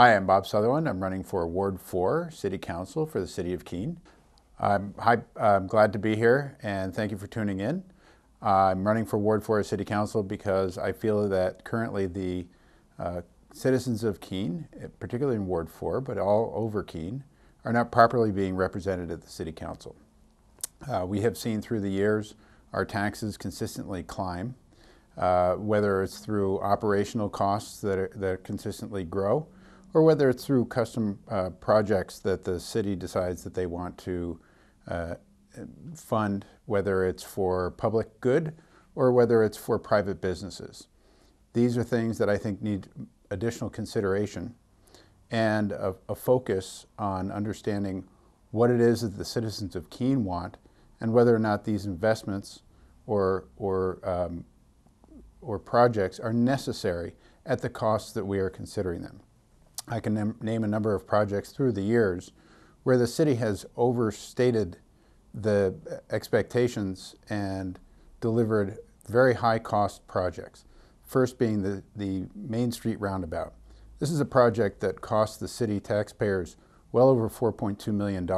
Hi, I'm Bob Sutherland. I'm running for Ward 4 City Council for the City of Keene. I'm, hi, I'm glad to be here and thank you for tuning in. I'm running for Ward 4 City Council because I feel that currently the uh, citizens of Keene, eh, particularly in Ward 4, but all over Keene, are not properly being represented at the City Council. Uh, we have seen through the years our taxes consistently climb, uh, whether it's through operational costs that, are, that consistently grow, or whether it's through custom uh, projects that the city decides that they want to uh, fund, whether it's for public good or whether it's for private businesses. These are things that I think need additional consideration and a, a focus on understanding what it is that the citizens of Keene want and whether or not these investments or, or, um, or projects are necessary at the costs that we are considering them. I can name a number of projects through the years where the city has overstated the expectations and delivered very high cost projects. First being the, the Main Street Roundabout. This is a project that cost the city taxpayers well over $4.2 million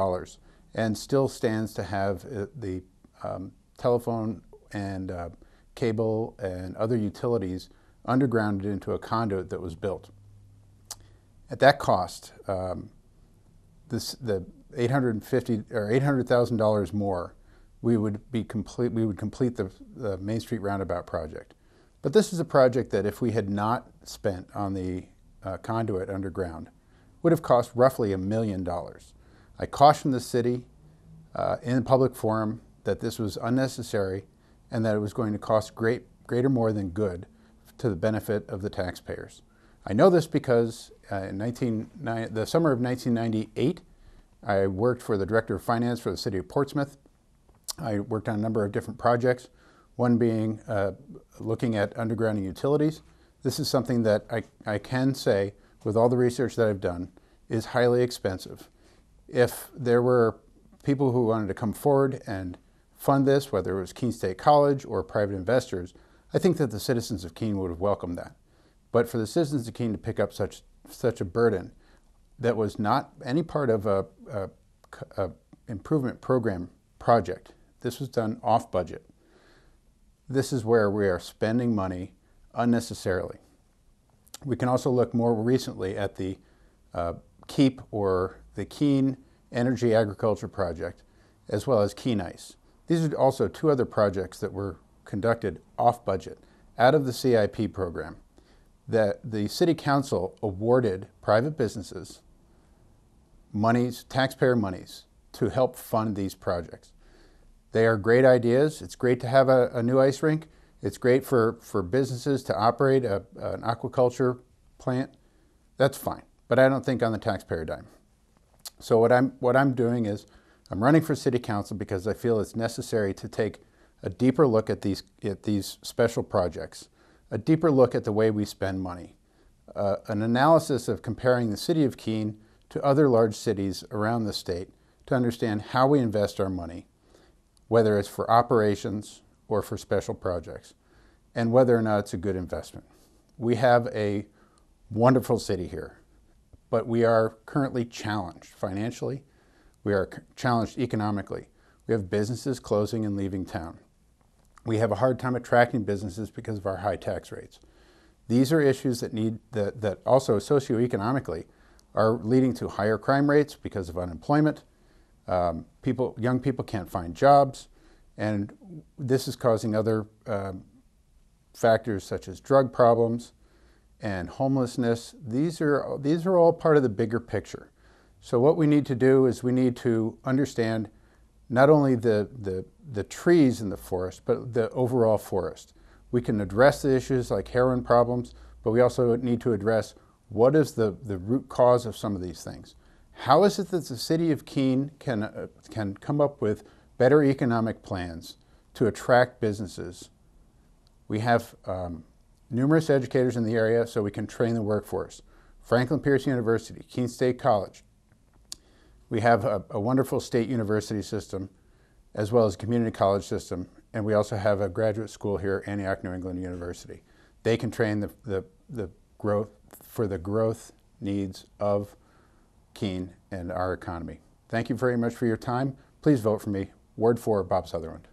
and still stands to have uh, the um, telephone and uh, cable and other utilities undergrounded into a conduit that was built at that cost, um, this, the 850 or $800,000 more, we would be complete, we would complete the, the Main Street Roundabout project. But this is a project that if we had not spent on the uh, conduit underground, would have cost roughly a million dollars. I cautioned the city uh, in public forum that this was unnecessary and that it was going to cost great, greater more than good to the benefit of the taxpayers. I know this because uh, in 19, the summer of 1998, I worked for the Director of Finance for the City of Portsmouth. I worked on a number of different projects, one being uh, looking at undergrounding utilities. This is something that I, I can say, with all the research that I've done, is highly expensive. If there were people who wanted to come forward and fund this, whether it was Keene State College or private investors, I think that the citizens of Keene would have welcomed that. But for the citizens of Keene to pick up such, such a burden that was not any part of a, a, a improvement program project, this was done off budget. This is where we are spending money unnecessarily. We can also look more recently at the uh, KEEP or the Keene Energy Agriculture Project, as well as Keene Ice. These are also two other projects that were conducted off budget out of the CIP program that the city council awarded private businesses monies, taxpayer monies, to help fund these projects. They are great ideas. It's great to have a, a new ice rink. It's great for, for businesses to operate a, an aquaculture plant. That's fine, but I don't think on the taxpayer dime. So what I'm, what I'm doing is I'm running for city council because I feel it's necessary to take a deeper look at these, at these special projects a deeper look at the way we spend money, uh, an analysis of comparing the city of Keene to other large cities around the state to understand how we invest our money, whether it's for operations or for special projects, and whether or not it's a good investment. We have a wonderful city here, but we are currently challenged financially. We are challenged economically. We have businesses closing and leaving town we have a hard time attracting businesses because of our high tax rates. These are issues that need that, that also socioeconomically are leading to higher crime rates because of unemployment. Um, people, young people can't find jobs, and this is causing other um, factors such as drug problems and homelessness. These are, these are all part of the bigger picture. So what we need to do is we need to understand not only the, the, the trees in the forest, but the overall forest. We can address the issues like heroin problems, but we also need to address what is the, the root cause of some of these things. How is it that the city of Keene can, uh, can come up with better economic plans to attract businesses? We have um, numerous educators in the area so we can train the workforce. Franklin Pierce University, Keene State College, we have a, a wonderful state university system, as well as community college system, and we also have a graduate school here, Antioch New England University. They can train the, the, the growth for the growth needs of Keene and our economy. Thank you very much for your time. Please vote for me, Ward 4, Bob Sutherland.